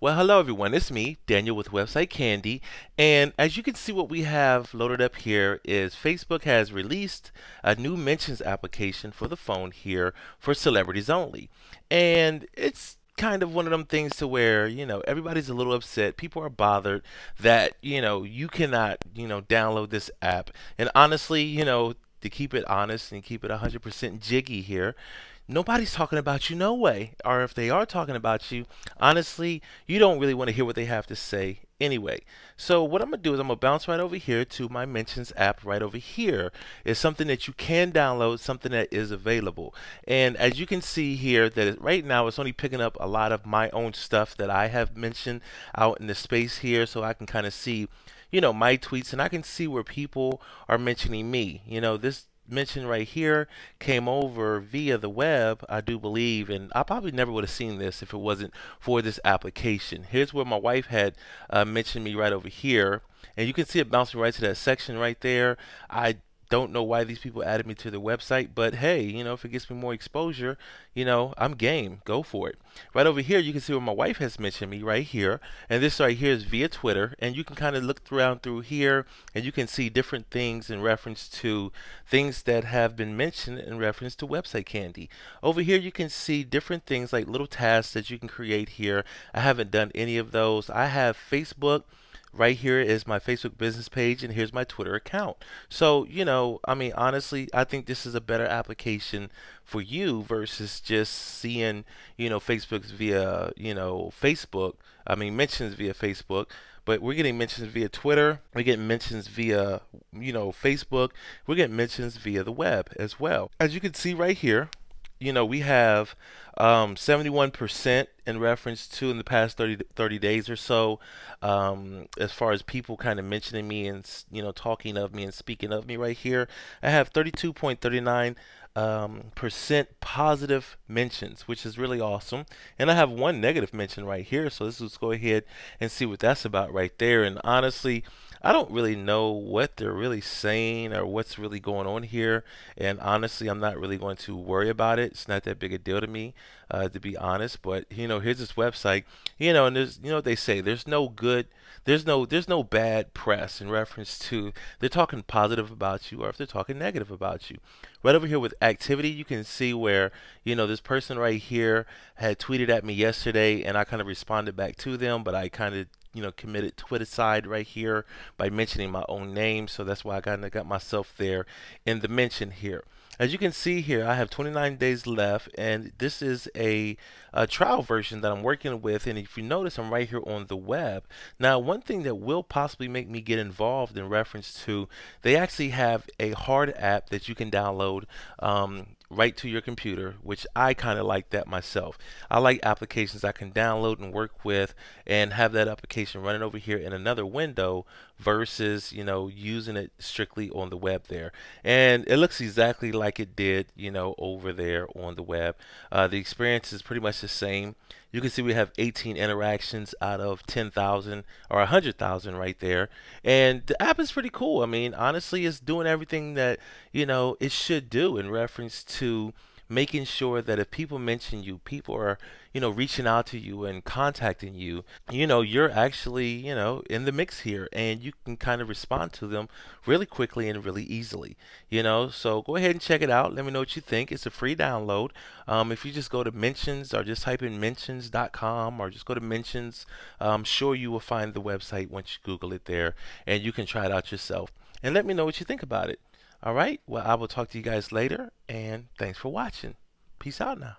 Well, hello everyone. It's me, Daniel with Website Candy, and as you can see what we have loaded up here is Facebook has released a new mentions application for the phone here for celebrities only. And it's kind of one of them things to where you know everybody's a little upset people are bothered that you know you cannot you know download this app and honestly you know to keep it honest and keep it 100% jiggy here nobody's talking about you no way. Or if they are talking about you, honestly, you don't really want to hear what they have to say anyway. So what I'm going to do is I'm going to bounce right over here to my mentions app right over here. It's something that you can download, something that is available. And as you can see here that right now it's only picking up a lot of my own stuff that I have mentioned out in the space here so I can kind of see you know my tweets and I can see where people are mentioning me. You know this mentioned right here came over via the web, I do believe, and I probably never would have seen this if it wasn't for this application. Here's where my wife had uh, mentioned me right over here, and you can see it bouncing right to that section right there. I don't know why these people added me to their website, but hey, you know, if it gets me more exposure, you know, I'm game. Go for it. Right over here, you can see where my wife has mentioned me right here. And this right here is via Twitter. And you can kind of look around through here and you can see different things in reference to things that have been mentioned in reference to website candy. Over here, you can see different things like little tasks that you can create here. I haven't done any of those. I have Facebook right here is my Facebook business page and here's my Twitter account. So, you know, I mean, honestly, I think this is a better application for you versus just seeing, you know, Facebook's via, you know, Facebook. I mean, mentions via Facebook, but we're getting mentions via Twitter. We're getting mentions via, you know, Facebook. We're getting mentions via the web as well. As you can see right here, you know, we have um, 71% in reference to in the past 30, 30 days or so, um, as far as people kind of mentioning me and, you know, talking of me and speaking of me right here. I have 32.39 um, percent positive mentions, which is really awesome. And I have one negative mention right here, so let's just go ahead and see what that's about right there. And honestly, I don't really know what they're really saying or what's really going on here. And honestly, I'm not really going to worry about it. It's not that big a deal to me, uh, to be honest. But you know, here's this website, you know, and there's you know what they say. There's no good, there's no there's no bad press in reference to they're talking positive about you or if they're talking negative about you. Right over here with activity, you can see where, you know, this person right here had tweeted at me yesterday and I kind of responded back to them, but I kind of you know committed Twitter side right here by mentioning my own name so that's why I kind of got myself there in the mention here as you can see here, I have 29 days left, and this is a, a trial version that I'm working with. And if you notice, I'm right here on the web. Now, one thing that will possibly make me get involved in reference to, they actually have a hard app that you can download um, right to your computer, which I kind of like that myself. I like applications I can download and work with and have that application running over here in another window versus, you know, using it strictly on the web there. And it looks exactly like it did, you know, over there on the web. Uh, the experience is pretty much the same you can see we have 18 interactions out of 10,000 or 100,000 right there. And the app is pretty cool. I mean, honestly, it's doing everything that, you know, it should do in reference to making sure that if people mention you, people are, you know, reaching out to you and contacting you, you know, you're actually, you know, in the mix here and you can kind of respond to them really quickly and really easily, you know. So go ahead and check it out. Let me know what you think. It's a free download. Um, if you just go to mentions or just type in mentions.com or just go to mentions, I'm sure you will find the website once you Google it there and you can try it out yourself. And let me know what you think about it. All right. Well, I will talk to you guys later, and thanks for watching. Peace out now.